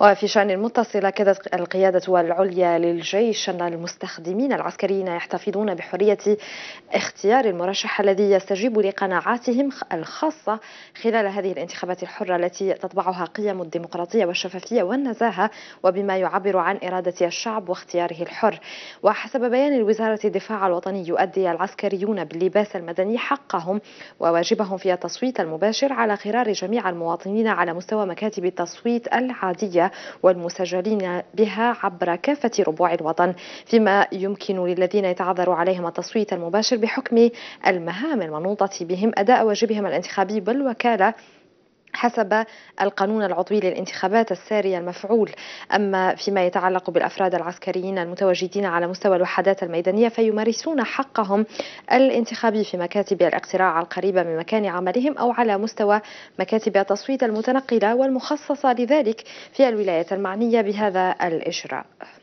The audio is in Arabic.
وفي شأن متصل كادت القيادة العليا للجيش أن المستخدمين العسكريين يحتفظون بحرية اختيار المرشح الذي يستجيب لقناعاتهم الخاصة خلال هذه الانتخابات الحرة التي تطبعها قيم الديمقراطية والشفافية والنزاهة وبما يعبر عن إرادة الشعب واختياره الحر وحسب بيان الوزارة الدفاع الوطني يؤدي العسكريون باللباس المدني حقهم وواجبهم في التصويت المباشر على غرار جميع المواطنين على مستوى مكاتب التصويت العادية والمسجلين بها عبر كافة ربوع الوطن فيما يمكن للذين يتعذر عليهم التصويت المباشر بحكم المهام المنوطة بهم أداء واجبهم الانتخابي بالوكالة حسب القانون العضوي للانتخابات السارية المفعول أما فيما يتعلق بالأفراد العسكريين المتواجدين على مستوى الوحدات الميدانية فيمارسون حقهم الانتخابي في مكاتب الاقتراع القريبة من مكان عملهم أو على مستوى مكاتب التصويت المتنقلة والمخصصة لذلك في الولايات المعنية بهذا الإجراء